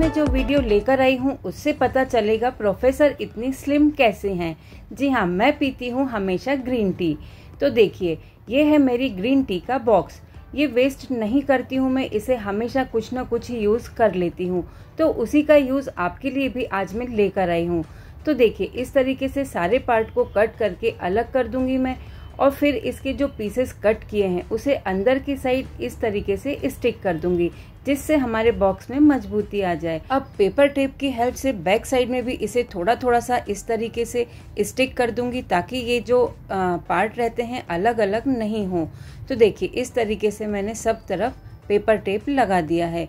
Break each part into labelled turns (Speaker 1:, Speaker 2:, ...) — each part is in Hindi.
Speaker 1: मैं जो वीडियो लेकर आई हूँ उससे पता चलेगा प्रोफेसर इतनी स्लिम कैसे हैं जी हाँ मैं पीती हूँ हमेशा ग्रीन टी तो देखिए ये है मेरी ग्रीन टी का बॉक्स ये वेस्ट नहीं करती हूँ मैं इसे हमेशा कुछ ना कुछ यूज़ कर लेती हूँ तो उसी का यूज़ आपके लिए भी आज मैं लेकर आई हूँ तो देखिए इस तरीके से सारे पार्ट को कट करके अलग कर दूंगी मैं और फिर इसके जो पीसेस कट किए हैं उसे अंदर की साइड इस तरीके से स्टिक कर दूंगी जिससे हमारे बॉक्स में मजबूती आ जाए अब पेपर टेप की हेल्प से बैक साइड में भी इसे थोड़ा थोड़ा सा इस तरीके से स्टिक कर दूंगी ताकि ये जो आ, पार्ट रहते हैं अलग अलग नहीं हों तो देखिए इस तरीके से मैंने सब तरफ पेपर टेप लगा दिया है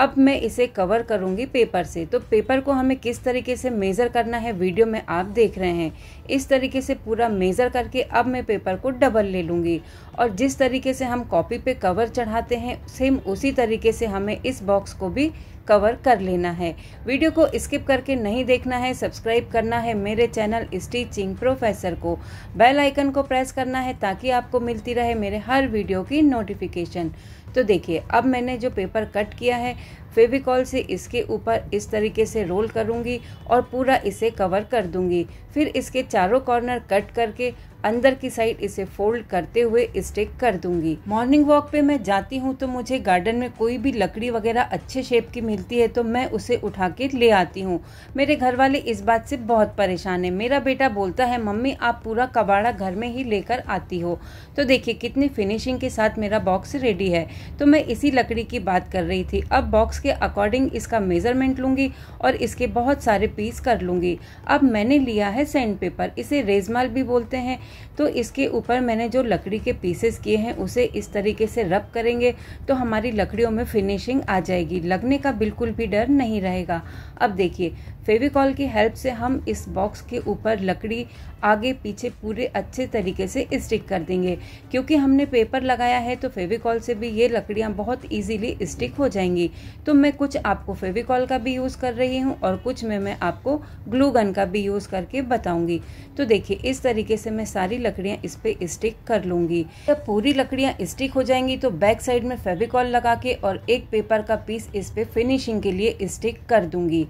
Speaker 1: अब मैं इसे कवर करूँगी पेपर से तो पेपर को हमें किस तरीके से मेज़र करना है वीडियो में आप देख रहे हैं इस तरीके से पूरा मेज़र करके अब मैं पेपर को डबल ले लूँगी और जिस तरीके से हम कॉपी पे कवर चढ़ाते हैं सेम उसी तरीके से हमें इस बॉक्स को भी कवर कर लेना है वीडियो को स्किप करके नहीं देखना है सब्सक्राइब करना है मेरे चैनल स्टीचिंग प्रोफेसर को बेल आइकन को प्रेस करना है ताकि आपको मिलती रहे मेरे हर वीडियो की नोटिफिकेशन तो देखिए अब मैंने जो पेपर कट किया है फेविकॉल से इसके ऊपर इस तरीके से रोल करूंगी और पूरा इसे कवर कर दूंगी फिर इसके चारों कॉर्नर कट करके अंदर की साइड इसे फोल्ड करते हुए स्टिक कर दूंगी मॉर्निंग वॉक पे मैं जाती हूँ तो मुझे गार्डन में कोई भी लकड़ी वगैरह अच्छे शेप की मिलती है तो मैं उसे उठा के ले आती हूँ मेरे घर वाले इस बात से बहुत परेशान है मेरा बेटा बोलता है मम्मी आप पूरा कबाड़ा घर में ही लेकर आती हो तो देखिए कितनी फिनिशिंग के साथ मेरा बॉक्स रेडी है तो मैं इसी लकड़ी की बात कर रही थी अब बॉक्स के अकॉर्डिंग इसका मेजरमेंट लूंगी और इसके बहुत सारे पीस कर लूँगी अब मैंने लिया है सैंड पेपर इसे रेजमाल भी बोलते हैं तो इसके ऊपर मैंने जो लकड़ी के पीसेस किए हैं उसे इस तरीके से रब करेंगे तो हमारी लकड़ियों में फिनिशिंग आ जाएगी लगने का बिल्कुल भी डर नहीं रहेगा अब देखिए फेविकॉल की हेल्प से हम इस बॉक्स के ऊपर लकड़ी आगे पीछे पूरे अच्छे तरीके से स्टिक कर देंगे क्योंकि हमने पेपर लगाया है तो फेविकॉल से भी ये लकड़ियाँ बहुत ईजिली स्टिक हो जाएंगी तो मैं कुछ आपको फेविकॉल का भी यूज़ कर रही हूँ और कुछ में मैं आपको ग्लू गन का भी यूज़ करके बताऊँगी तो देखिए इस तरीके से मैं सारी लकड़ियाँ इस पर स्टिक कर लूँगी जब पूरी लकड़ियाँ स्टिक हो जाएंगी तो बैक साइड में फेविकॉल लगा के और एक पेपर का पीस इस पर फिनिशिंग के लिए स्टिक कर दूँगी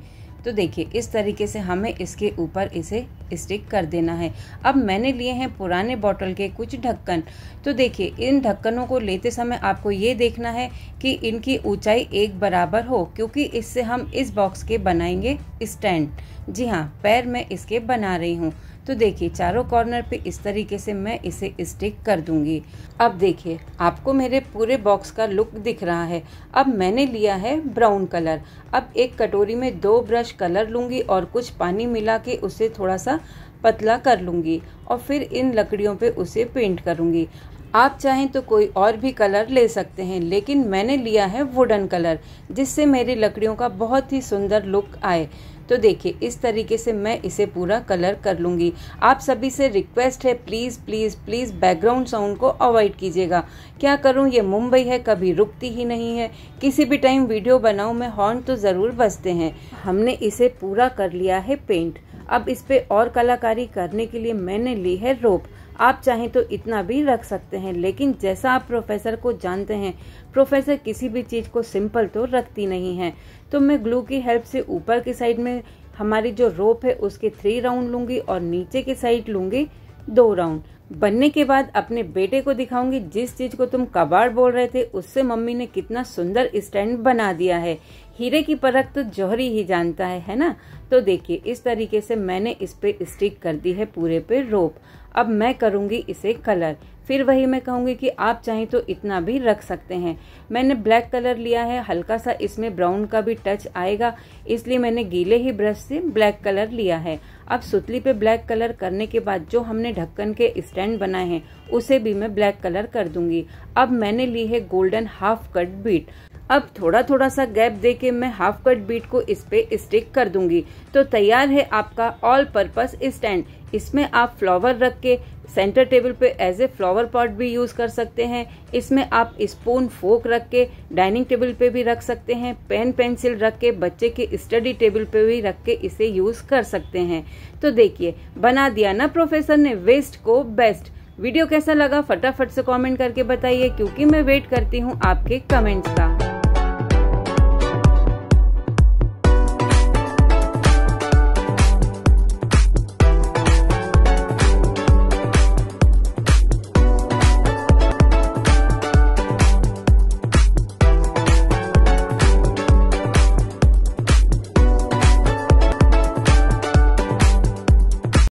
Speaker 1: तो देखिए इस तरीके से हमें इसके ऊपर इसे स्टिक कर देना है अब मैंने लिए हैं पुराने बॉटल के कुछ ढक्कन तो देखिए इन ढक्कनों को लेते समय आपको ये देखना है कि इनकी ऊंचाई एक बराबर हो क्योंकि इससे हम इस बॉक्स के बनाएंगे स्टैंड जी हाँ पैर मैं इसके बना रही हूँ तो देखिए चारों कॉर्नर पे इस तरीके से मैं इसे स्टिक कर दूंगी अब देखिए आपको मेरे पूरे बॉक्स का लुक दिख रहा है अब मैंने लिया है ब्राउन कलर अब एक कटोरी में दो ब्रश कलर लूंगी और कुछ पानी मिला के उसे थोड़ा सा पतला कर लूंगी और फिर इन लकड़ियों पे उसे पेंट करूंगी आप चाहें तो कोई और भी कलर ले सकते हैं लेकिन मैंने लिया है वुडन कलर जिससे मेरी लकड़ियों का बहुत ही सुंदर लुक आए तो देखिए इस तरीके से मैं इसे पूरा कलर कर लूँगी आप सभी से रिक्वेस्ट है please please please background sound को अवॉइड कीजिएगा क्या करूँ ये मुंबई है कभी रुकती ही नहीं है किसी भी टाइम वीडियो बनाऊँ मैं हॉर्न तो ज़रूर बजते हैं हमने इसे पूरा कर लिया है पेंट अब इस पर और कलाकारी करने के लिए मैंने ली है रोप आप चाहें तो इतना भी रख सकते हैं लेकिन जैसा आप प्रोफेसर को जानते हैं प्रोफेसर किसी भी चीज़ को सिंपल तो रखती नहीं है तो मैं ग्लू की हेल्प से ऊपर की साइड में हमारी जो रोप है उसके थ्री राउंड लूंगी और नीचे की साइड लूंगी दो राउंड बनने के बाद अपने बेटे को दिखाऊंगी जिस चीज को तुम कबाड़ बोल रहे थे उससे मम्मी ने कितना सुंदर स्टैंड बना दिया है हीरे की परख तो जौहरी ही जानता है है ना तो देखिए इस तरीके से मैंने इस पर स्टिक कर दी है पूरे पे रोप अब मैं करूँगी इसे कलर फिर वही मैं कहूँगी कि आप चाहें तो इतना भी रख सकते हैं मैंने ब्लैक कलर लिया है हल्का सा इसमें ब्राउन का भी टच आएगा इसलिए मैंने गीले ही ब्रश से ब्लैक कलर लिया है अब सुतली पे ब्लैक कलर करने के बाद जो हमने ढक्कन के स्टैंड बनाए हैं उसे भी मैं ब्लैक कलर कर दूंगी अब मैंने ली है गोल्डन हाफ कट बीट अब थोड़ा थोड़ा सा गैप दे के मैं हाफ कट बीट को इस पे स्टिक कर दूंगी तो तैयार है आपका ऑल पर्पस स्टैंड इसमें आप फ्लावर रख के सेंटर टेबल पे एज ए फ्लावर पॉट भी यूज कर सकते हैं इसमें आप स्पून फोक रख के डाइनिंग टेबल पे भी रख सकते हैं पेन पेंसिल रख के बच्चे के स्टडी टेबल पे भी रख के इसे यूज कर सकते हैं तो देखिए बना दिया ना प्रोफेसर ने वेस्ट को बेस्ट वीडियो कैसा लगा फटाफट से कमेंट करके बताइए क्योंकि मैं वेट करती हूँ आपके कमेंट्स का